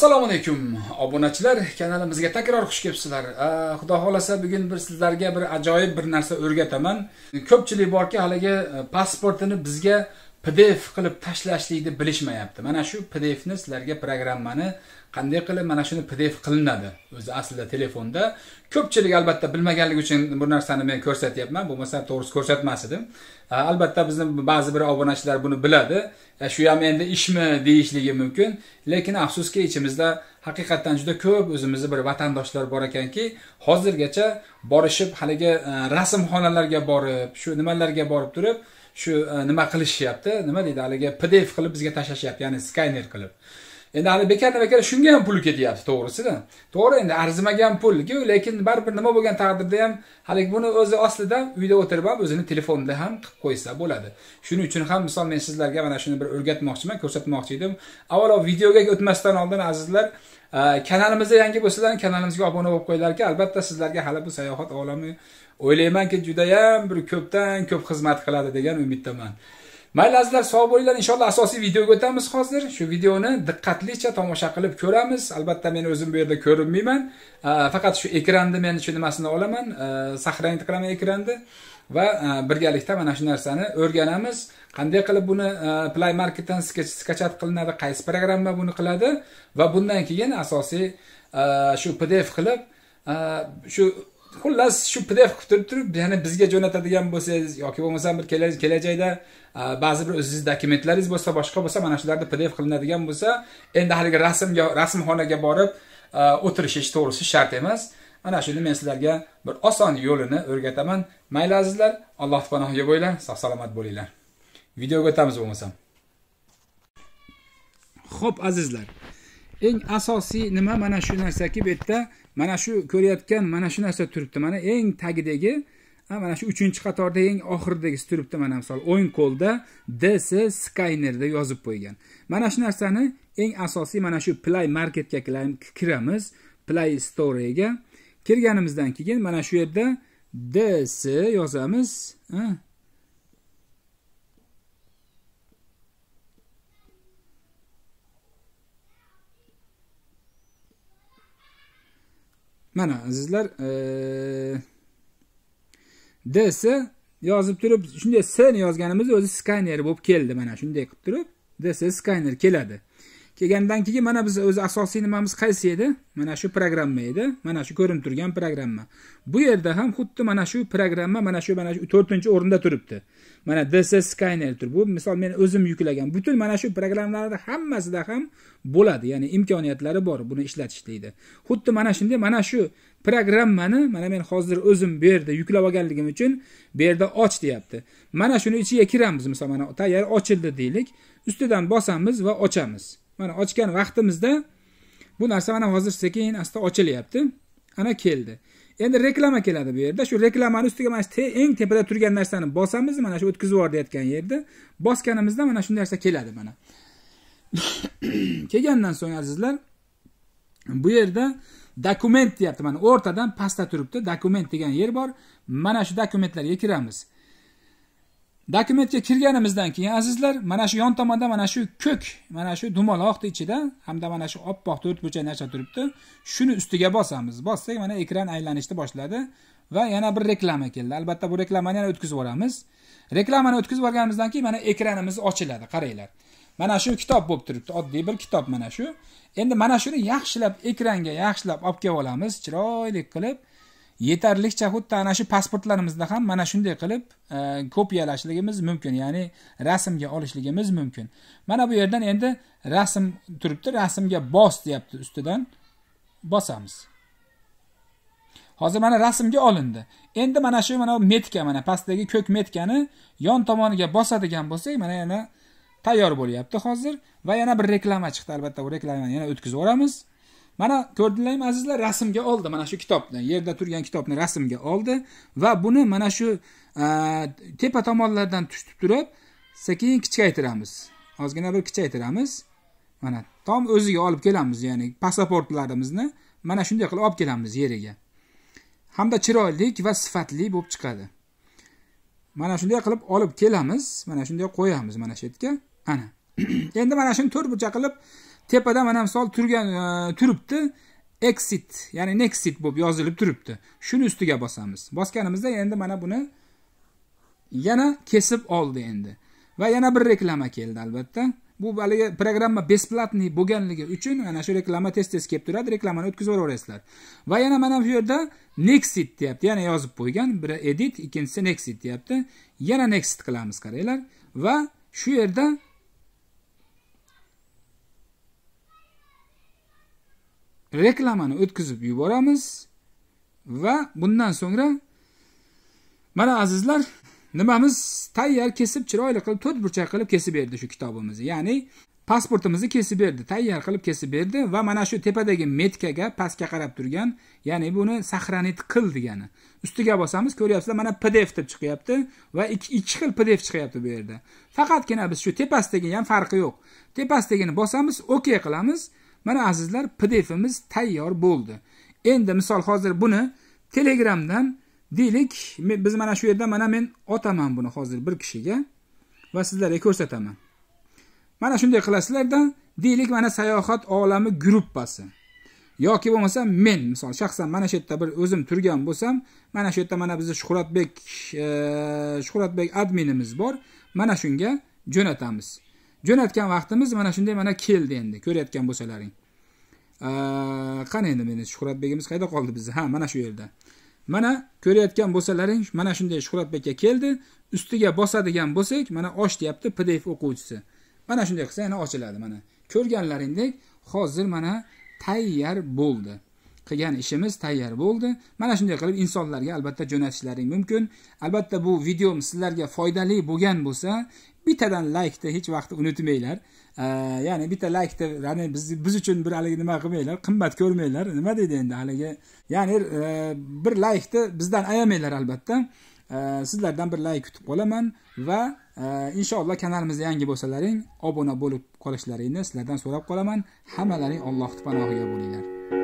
assalomu alaykum obunachilar kanalimizga takror xush kelibsizlar xudo xohlasa bugun bir sizlarga bir ajoyib bir narsa o'rgataman ko'pchilik borki haligi e, pasportini bizga pdf qilib tashlashlikni bilishmayapti mana shu pdfni sizlarga programmani qanday qilib mana shuni pdf qilinadi o'zi aslida telefonda ko'pchilik albatta bilmaganligi uchun bu narsani men ko'rsatyapman bo'lmasa to'g'risi ko'rsatmas edim albatta bizni ba'zi bir obunachilar buni biladi shu ham endi ishmi deyishligi mumkin lekin afsuski ichimizda haqiqatdan juda ko'p o'zimizni bir vatandoshlar bor ekanki hozirgacha borishib haligi e, rasmxonalarga borib shu nimalarga borib turib shu e, nima qilishyapti nima deydi haligi pdf qilib bizga tashlashyapti ya'ni skaner qilib endi hali bekar nima shunga ham pul ketyapti to'g'risida to'g'ri endi arzimagan pulku lekin baribir nima bo'lgan taqdirda ham haligi buni o'zi aslida uyda o'tirib ham o'zini telefonida ham qilib qo'ysa bo'ladi shuning uchun ham misol men sizlarga mana shuni bir o'rgatmoqchiman ko'rsatmoqchi edim avvalo videoga o'tmasdan oldin azizlar kanalimizda yangi bo'lsalar kanalimizga obuna bo'lib qo'yinglar albatta sizlarga hali bu sayohat olami o'ylaymanki judayam bir ko'pdan ko'p xizmat qiladi degan umiddaman mayli azizlar sog' bo'linglar inshaalloh asosiy videoga o'tamiz hozir shu videoni diqqatlicha tomosha qilib ko'ramiz albatta men o'zim bu yerda ko'rinmayman faqat shu ekranni men shu nimasini olaman sahrang qilaman ekranni va birgalikda mana shu narsani o'rganamiz qanday qilib buni play marketdan skachat qilinadi qaysi programma buni qiladi va bundan keyin asosiy shu pdf qilib shu xullas shu pdf qilib turib yana bizga jo'natadigan bo'lsangiz yoki bo'lmasam bir kelajakda ba'zi bir o'zingizni dokumentlaringiz bo'lsa boshqa bo'lsa mana shularni pdf qilinadigan bo'lsa endi haligi rasmga rasmxonaga borib o'tirishish to'g'risi shart emas mana shuni men sizlarga bir oson yo'lini o'rgataman mayli azizlar alloh panohiga bo'linglar sog' salomat bo'linglar videoga o'tamiz bo'lmasam ho'p azizlar eng asosiy nima mana shu narsaki bu yerda mana shu ko'rayotgan mana shu narsa turibdi mana eng tagidagi mana shu uchinchi qatorda eng oxiridagisi turibdi mana misol o'ng qo'lda ds skyner deb yozib qo'ygan mana shu narsani eng asosiy mana shu play marketga kiramiz play storega kirganimizdan keyin mana shu yerda ds yozamiz mana azizlar e, ds yozib turib shunday sni yozganimiz o'zi skaner bo'lib keldi mana shunday qilib turib ds skaner keladi kelgandan keyin mana biz o'zi asosiy nimamiz qaysi edi mana shu programma edi mana shu ko'rinib turgan programma bu yerda ham xuddi mana shu programma mana shu mana shu to'rtinchi o'rinda turibdi mana ds scanner tur bu misol men o'zim yuklagan butun mana shu programmalarni hammasida ham bo'ladi ya'ni imkoniyatlari bor buni deydi xuddi mana shunday mana shu programmani mana men hozir o'zim bu yerda yuklab olganligim uchun bu yerda och deyapti mana shuni ichiga kiramiz misol mana tayyor ochildi deylik ustidan bosamiz va ochamiz mana ochgan vaqtimizda bu narsa mana hozir sekin asta ochilyapti ana keldi endi reklama keladi bu yerda shu reklamani ustiga mana shu eng tepada turgan narsani bosamiz mana shu o'tkazib yubor deyotgan yerda bosganimizda mana shu narsa keladi mana kelgandan so'ng azizlar bu yerda dokument deyapti mana o'rtadan pastda turibdi dokument degan yer bor mana shu dokumentlarga kiramiz Dokumentga kirganimizdan keyin azizlar, mana shu yon tomonda mana shu ko'k, mana shu dumaloqni ichida hamda mana shu oppoq to'rtburchak narsa turibdi. Shuni ustiga bosamiz. Bossak mana ekran aylanishni boshladi va yana bir reklama keldi. Albatta bu reklamani yana o'tkazib yuboramiz. Reklamani o'tkazib yuborganimizdan keyin mana ekranimiz ochiladi, qaranglar. Mana shu kitob bo'lib turibdi, oddiy bir kitob mana shu. Endi mana shuni yaxshilab ekranga yaxshilab olib kelib olamiz, chiroyli qilib. yetarlicha xuddi ana shu pasportlarimizda ham mana shunday qilib e, kopiyalashligimiz mumkin ya'ni rasmga olishligimiz mumkin mana bu yerdan endi rasm turibdi rasmga bos deyapti ustidan bosamiz hozir mana rasmga olindi endi mana shu mana metka mana pastdagi ko'k metkani yon tomoniga bosadigan bo'lsak mana yana tayyor bo'lyapti hozir va yana bir reklama chiqdi albatta bu reklamani yana o'tkazib yuboramiz mana ko'rdinglarmi azizlar rasmga oldi mana shu kitobni yerda turgan kitobni rasmga oldi va buni mana shu e, tepa tomonlardan tutib turib sekin kichkaytiramiz ozgina bir kichaytiramiz mana tom o'ziga olib kelamiz ya'ni pasportlarimizni mana shunday qilib olib kelamiz yeriga hamda chiroylik va sifatli bo'lib chiqadi mana shunday qilib olib kelamiz mana shunday qo'yamiz mana shu yerga ana endi mana shuni to'rt burchak qilib tepada mana misol turgan e, turibdi exit ya'ni nexit bo'lib yozilib turibdi shuni ustiga bosamiz bosganimizda endi mana buni yana kesib oldi endi va yana bir reklama keldi albatta bu haligi programma besplatniy bo'lganligi uchun mana shu reklama tez tez kelib turadi reklamani o'tkazib yuboraverasizlar va yana mana bu yerda nexit deyapti yana yozib qo'ygan biri edit ikkinchisi nexit deyapti yana nexit qilamiz qaranglar va shu yerda reklamani o'tkazib yuboramiz va bundan so'ngra mana azizlar nimamiz tayyor kesib chiroyli qilib to'rt burchak qilib kesib berdi shu kitobimizni ya'ni pasportimizni kesib berdi tayyor qilib kesib berdi va mana shu tepadagi metkaga pastga qarab turgan ya'ni buni сохранить qil degani ustiga bosamiz ko'ryapsizlar mana pdf deb chiqyapti va ikki xil pdf chiqyapti bu yerda faqatgina biz shu tepasidagi ham farqi yo'q tepasidagini bosamiz ok qilamiz mana azizlar pdfimiz tayyor bo'ldi endi misol hozir buni telegramdan deylik biz mana shu yerda mana men otaman buni hozir bir kishiga va sizlarga ko'rsataman mana shunday qilasizlarda deylik mana sayohat olami gruppasi yoki bo'lmasa men misol shaxsan mana shu yerda bir o'zim turgan bo'lsam mana shu yerda mana bizni shuhratbek shuhratbek adminimiz bor mana shunga jo'natamiz jo'natgan vaqtimiz mana shunday mana keldi endi ko'rayotgan bo'lsalaring qani endi meni shuhratbegimiz qayerda qoldi bizni ha mana shu yerda mana ko'rayotgan bo'lsalaring mana shunday shuhratbekka keldi ustiga bosadigan bo'lsak mana och deyapti pdf o'quvchisi mana shunday qilsa yana ochiladi mana ko'rganlaringdek hozir mana tayyor bo'ldi qilgan ishimiz tayyor bo'ldi mana shunday qilib insonlarga albatta jo'natishlaring mumkin albatta bu videom sizlarga foydali bo'lgan bo'lsa bittadan laykni hech vaqt unutmanglar ya'ni bitta laykni ya'ni biz biz uchun bir haligi nima qilmanglar qimmat ko'rmanglar nima deydi endi haligi ya'ni e, bir laykni bizdan ayamanglar albatta sizlardan bir layk kutib qolaman va e, inshaalloh kanalimizga yangi bo'lsalaring obuna bo'lib qolishlaringni sizlardan so'rab qolaman hammalaring allohni panohiga bo'linglar